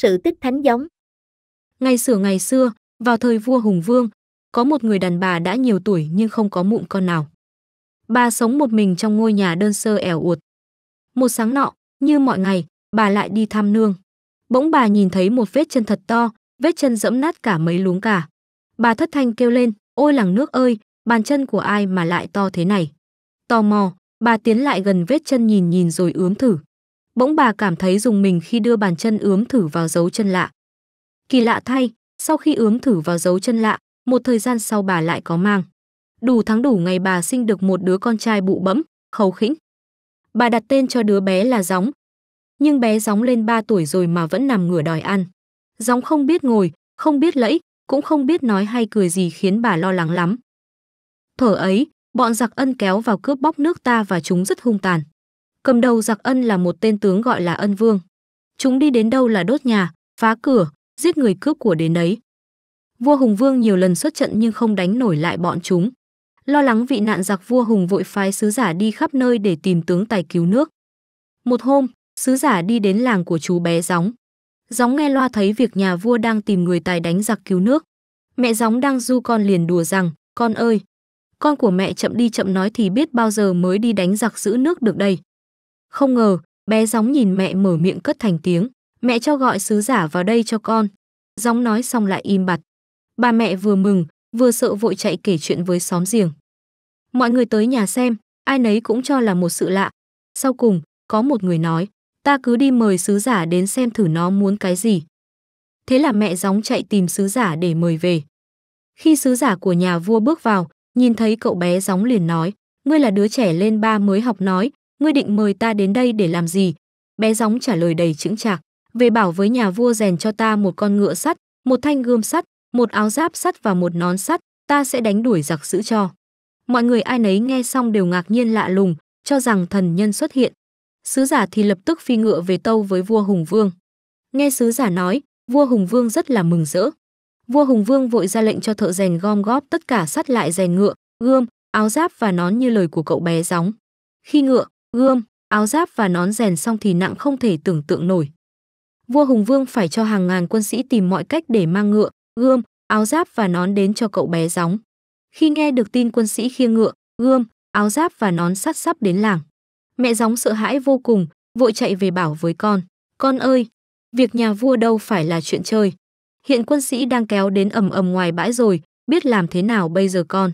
sự tích thánh giống. Ngày xưa ngày xưa, vào thời vua Hùng Vương, có một người đàn bà đã nhiều tuổi nhưng không có mụn con nào. Bà sống một mình trong ngôi nhà đơn sơ ẻo uột. Một sáng nọ, như mọi ngày, bà lại đi thăm nương. Bỗng bà nhìn thấy một vết chân thật to, vết chân dẫm nát cả mấy luống cả. Bà thất thanh kêu lên, ôi làng nước ơi, bàn chân của ai mà lại to thế này. Tò mò, bà tiến lại gần vết chân nhìn nhìn rồi ướm thử. Bỗng bà cảm thấy dùng mình khi đưa bàn chân ướm thử vào dấu chân lạ. Kỳ lạ thay, sau khi ướm thử vào dấu chân lạ, một thời gian sau bà lại có mang. Đủ tháng đủ ngày bà sinh được một đứa con trai bụ bẫm, khấu khỉnh. Bà đặt tên cho đứa bé là Gióng. Nhưng bé Gióng lên 3 tuổi rồi mà vẫn nằm ngửa đòi ăn. Gióng không biết ngồi, không biết lẫy, cũng không biết nói hay cười gì khiến bà lo lắng lắm. Thở ấy, bọn giặc ân kéo vào cướp bóc nước ta và chúng rất hung tàn cầm đầu giặc ân là một tên tướng gọi là ân vương chúng đi đến đâu là đốt nhà phá cửa giết người cướp của đến đấy vua hùng vương nhiều lần xuất trận nhưng không đánh nổi lại bọn chúng lo lắng vị nạn giặc vua hùng vội phái sứ giả đi khắp nơi để tìm tướng tài cứu nước một hôm sứ giả đi đến làng của chú bé gióng gióng nghe loa thấy việc nhà vua đang tìm người tài đánh giặc cứu nước mẹ gióng đang du con liền đùa rằng con ơi con của mẹ chậm đi chậm nói thì biết bao giờ mới đi đánh giặc giữ nước được đây không ngờ, bé gióng nhìn mẹ mở miệng cất thành tiếng, mẹ cho gọi sứ giả vào đây cho con. Gióng nói xong lại im bặt. Bà mẹ vừa mừng, vừa sợ vội chạy kể chuyện với xóm giềng. Mọi người tới nhà xem, ai nấy cũng cho là một sự lạ. Sau cùng, có một người nói, ta cứ đi mời sứ giả đến xem thử nó muốn cái gì. Thế là mẹ gióng chạy tìm sứ giả để mời về. Khi sứ giả của nhà vua bước vào, nhìn thấy cậu bé gióng liền nói, ngươi là đứa trẻ lên ba mới học nói, ngươi định mời ta đến đây để làm gì? Bé gióng trả lời đầy chững chạc, về bảo với nhà vua rèn cho ta một con ngựa sắt, một thanh gươm sắt, một áo giáp sắt và một nón sắt, ta sẽ đánh đuổi giặc giữ cho. Mọi người ai nấy nghe xong đều ngạc nhiên lạ lùng, cho rằng thần nhân xuất hiện. Sứ giả thì lập tức phi ngựa về tâu với vua Hùng Vương. Nghe sứ giả nói, vua Hùng Vương rất là mừng rỡ. Vua Hùng Vương vội ra lệnh cho thợ rèn gom góp tất cả sắt lại rèn ngựa, gươm, áo giáp và nón như lời của cậu bé gióng. Khi ngựa, gươm, áo giáp và nón rèn xong thì nặng không thể tưởng tượng nổi. Vua Hùng Vương phải cho hàng ngàn quân sĩ tìm mọi cách để mang ngựa, gươm, áo giáp và nón đến cho cậu bé gióng. Khi nghe được tin quân sĩ khiêng ngựa, gươm, áo giáp và nón sắt sắp đến làng, mẹ gióng sợ hãi vô cùng, vội chạy về bảo với con, "Con ơi, việc nhà vua đâu phải là chuyện chơi. Hiện quân sĩ đang kéo đến ầm ầm ngoài bãi rồi, biết làm thế nào bây giờ con?"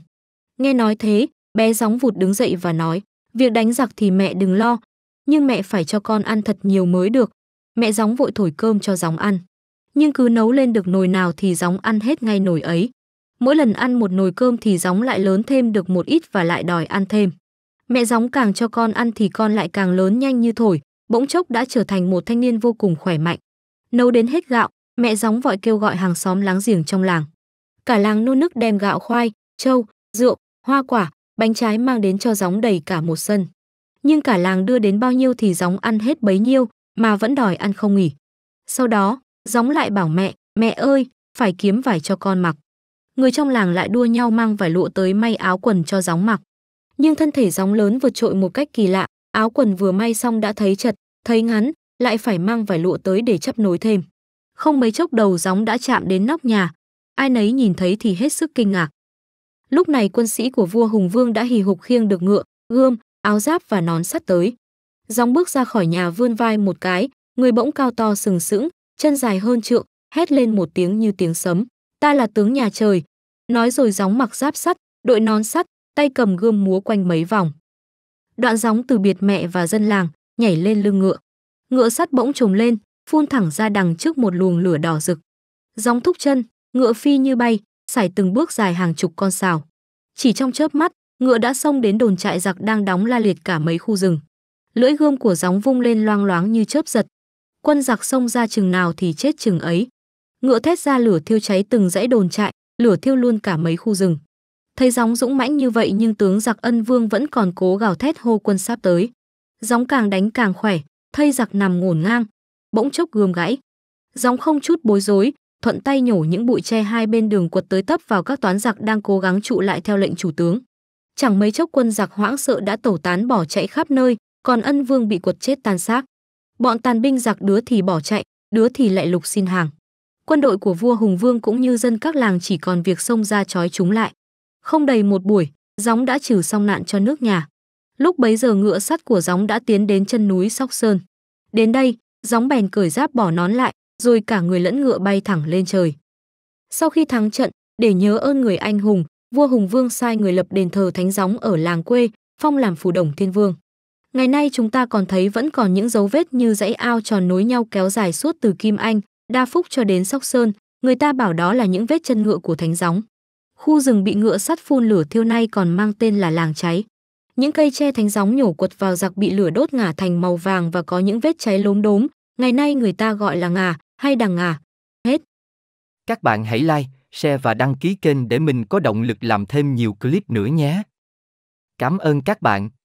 Nghe nói thế, bé gióng vụt đứng dậy và nói, Việc đánh giặc thì mẹ đừng lo, nhưng mẹ phải cho con ăn thật nhiều mới được. Mẹ gióng vội thổi cơm cho gióng ăn. Nhưng cứ nấu lên được nồi nào thì gióng ăn hết ngay nồi ấy. Mỗi lần ăn một nồi cơm thì gióng lại lớn thêm được một ít và lại đòi ăn thêm. Mẹ gióng càng cho con ăn thì con lại càng lớn nhanh như thổi, bỗng chốc đã trở thành một thanh niên vô cùng khỏe mạnh. Nấu đến hết gạo, mẹ gióng vội kêu gọi hàng xóm láng giềng trong làng. Cả làng nô nức đem gạo khoai, trâu, rượu, hoa quả, bánh trái mang đến cho gióng đầy cả một sân. Nhưng cả làng đưa đến bao nhiêu thì gióng ăn hết bấy nhiêu, mà vẫn đòi ăn không nghỉ. Sau đó, gióng lại bảo mẹ, mẹ ơi, phải kiếm vải cho con mặc. Người trong làng lại đua nhau mang vải lụa tới may áo quần cho gióng mặc. Nhưng thân thể gióng lớn vượt trội một cách kỳ lạ, áo quần vừa may xong đã thấy chật, thấy ngắn, lại phải mang vải lụa tới để chấp nối thêm. Không mấy chốc đầu gióng đã chạm đến nóc nhà, ai nấy nhìn thấy thì hết sức kinh ngạc. Lúc này quân sĩ của vua Hùng Vương đã hì hục khiêng được ngựa, gươm, áo giáp và nón sắt tới. Dòng bước ra khỏi nhà vươn vai một cái, người bỗng cao to sừng sững, chân dài hơn trượng, hét lên một tiếng như tiếng sấm. Ta là tướng nhà trời. Nói rồi gióng mặc giáp sắt, đội nón sắt, tay cầm gươm múa quanh mấy vòng. Đoạn gióng từ biệt mẹ và dân làng, nhảy lên lưng ngựa. Ngựa sắt bỗng trồm lên, phun thẳng ra đằng trước một luồng lửa đỏ rực. Gióng thúc chân, ngựa phi như bay, sải từng bước dài hàng chục con xào. Chỉ trong chớp mắt, ngựa đã xông đến đồn trại giặc đang đóng la liệt cả mấy khu rừng. Lưỡi gươm của gióng vung lên loang loáng như chớp giật. Quân giặc xông ra chừng nào thì chết chừng ấy. Ngựa thét ra lửa thiêu cháy từng dãy đồn trại, lửa thiêu luôn cả mấy khu rừng. Thấy gióng dũng mãnh như vậy nhưng tướng giặc Ân Vương vẫn còn cố gào thét hô quân sắp tới. Gióng càng đánh càng khỏe, thây giặc nằm ngổn ngang, bỗng chốc gươm gãy. Gióng không chút bối rối, thuận tay nhổ những bụi tre hai bên đường quật tới tấp vào các toán giặc đang cố gắng trụ lại theo lệnh chủ tướng. Chẳng mấy chốc quân giặc hoảng sợ đã tẩu tán bỏ chạy khắp nơi, còn Ân Vương bị quật chết tan xác. Bọn tàn binh giặc đứa thì bỏ chạy, đứa thì lại lục xin hàng. Quân đội của vua Hùng Vương cũng như dân các làng chỉ còn việc xông ra chói chúng lại. Không đầy một buổi, gióng đã trừ xong nạn cho nước nhà. Lúc bấy giờ ngựa sắt của gióng đã tiến đến chân núi Sóc Sơn. Đến đây, gióng bèn cởi giáp bỏ nón lại, rồi cả người lẫn ngựa bay thẳng lên trời. Sau khi thắng trận, để nhớ ơn người anh hùng, vua Hùng Vương sai người lập đền thờ Thánh Gióng ở làng quê, phong làm phủ đồng thiên vương. Ngày nay chúng ta còn thấy vẫn còn những dấu vết như dãy ao tròn nối nhau kéo dài suốt từ Kim Anh, Đa Phúc cho đến Sóc Sơn, người ta bảo đó là những vết chân ngựa của Thánh Gióng. Khu rừng bị ngựa sắt phun lửa thiêu nay còn mang tên là làng cháy. Những cây tre thánh gióng nhổ quật vào giặc bị lửa đốt ngả thành màu vàng và có những vết cháy lốm đốm, ngày nay người ta gọi là ngả. Hay đằng à? Hết. Các bạn hãy like, share và đăng ký kênh để mình có động lực làm thêm nhiều clip nữa nhé. Cảm ơn các bạn.